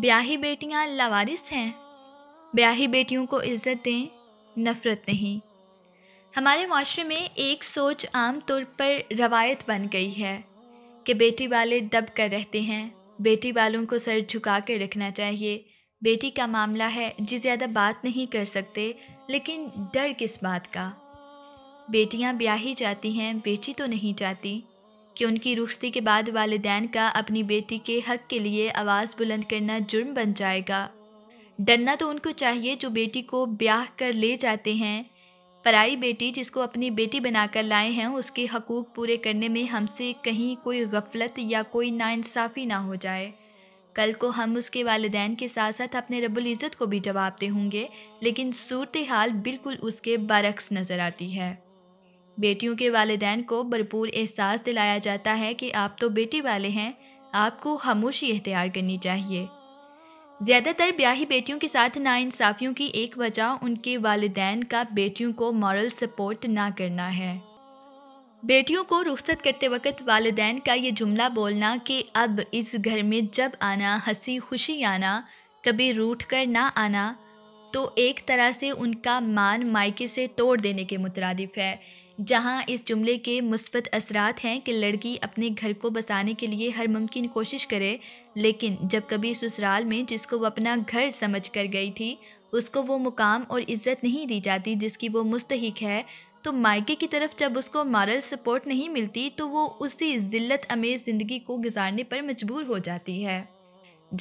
ब्याही बेटियां लावारिस हैं ब्याही बेटियों को इज़्ज़त दें नफ़रत नहीं हमारे माशरे में एक सोच आम तौर पर रवायत बन गई है कि बेटी वाले दब कर रहते हैं बेटी वालों को सर झुका कर रखना चाहिए बेटी का मामला है जी ज़्यादा बात नहीं कर सकते लेकिन डर किस बात का बेटियां ब्याही जाती हैं बेची तो नहीं जाती कि उनकी रुखसती के बाद वालदान का अपनी बेटी के हक के लिए आवाज़ बुलंद करना जुर्म बन जाएगा डरना तो उनको चाहिए जो बेटी को ब्याह कर ले जाते हैं पराई बेटी जिसको अपनी बेटी बनाकर लाए हैं उसके हकूक़ पूरे करने में हमसे कहीं कोई गफलत या कोई नाानसाफ़ी ना हो जाए कल को हम उसके वालदान के साथ साथ अपने रबुल्ज़त इज़्ज़त को भी जवाब दे होंगे लेकिन सूरत हाल बिल्कुल उसके बरक्स नज़र आती है बेटियों के वालदान को भरपूर एहसास दिलाया जाता है कि आप तो बेटी वाले हैं आपको खामोशी अख्तियार करनी चाहिए ज़्यादातर ब्याही बेटियों के साथ नाानसाफ़ियों की एक वजह उनके वालदान का बेटियों को मॉरल सपोर्ट ना करना है बेटियों को रुख्सत करते वक्त वालदान का ये जुमला बोलना कि अब इस घर में जब आना हंसी खुशी आना कभी रूठ कर ना आना तो एक तरह से उनका मान मायके से तोड़ देने के मुतरदफ़ है जहां इस जुमले के मुस्बत असरात हैं कि लड़की अपने घर को बसाने के लिए हर मुमकिन कोशिश करे लेकिन जब कभी ससुराल में जिसको वो अपना घर समझ कर गई थी उसको वो मुकाम और इज्जत नहीं दी जाती जिसकी वो मुस्तक है तो मायके की तरफ जब उसको मॉरल सपोर्ट नहीं मिलती तो वो उसी ज़िल्लत अमेज ज़िंदगी को गुजारने पर मजबूर हो जाती है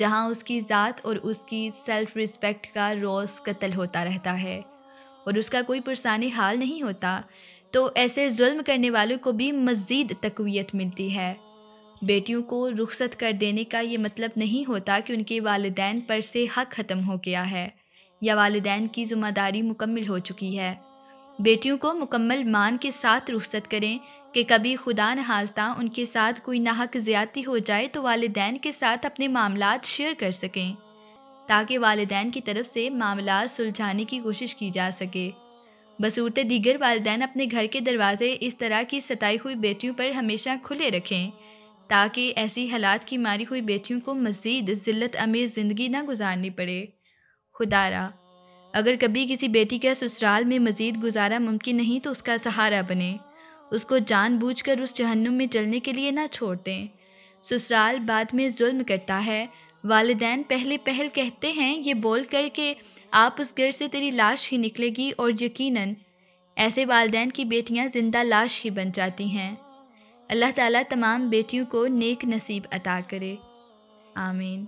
जहाँ उसकी ज़ात और उसकी सेल्फ़ रिस्पेक्ट का रोज़ कत्ल होता रहता है और उसका कोई पुरसानी हाल नहीं होता तो ऐसे जुल्म करने वालों को भी मज़ीद तकवीत मिलती है बेटियों को रुखसत कर देने का ये मतलब नहीं होता कि उनके वालदेन पर से हक ख़त्म हो गया है या वालदेन की ज़िम्मेदारी मुकम्मल हो चुकी है बेटियों को मुकम्मल मान के साथ रुखसत करें कि कभी खुदा नहाजता उनके साथ कोई नाहक ज़्यादती हो जाए तो वालदेन के साथ अपने मामला शेयर कर सकें ताकि वालदेन की तरफ से मामला सुलझाने की कोशिश की जा सके बसूरत दीगर वालदे अपने घर के दरवाजे इस तरह की सताई हुई बेटियों पर हमेशा खुले रखें ताकि ऐसी हालात की मारी हुई बेटियों को मज़ीद जिलत अमीर ज़िंदगी ना गुजारनी पड़े खुदारा अगर कभी किसी बेटी का ससुराल में मज़ीद गुजारा मुमकिन नहीं तो उसका सहारा बने उसको जानबूझकर उस जहन्नुम में चलने के लिए ना छोड़ दें ससुराल बाद में जुल्म करता है वालदान पहले पहल कहते हैं ये बोल कर के आप उस घर से तेरी लाश ही निकलेगी और यकीनन ऐसे वालदेन की बेटियां ज़िंदा लाश ही बन जाती हैं अल्लाह ताला तमाम बेटियों को नेक नसीब अता करे आमीन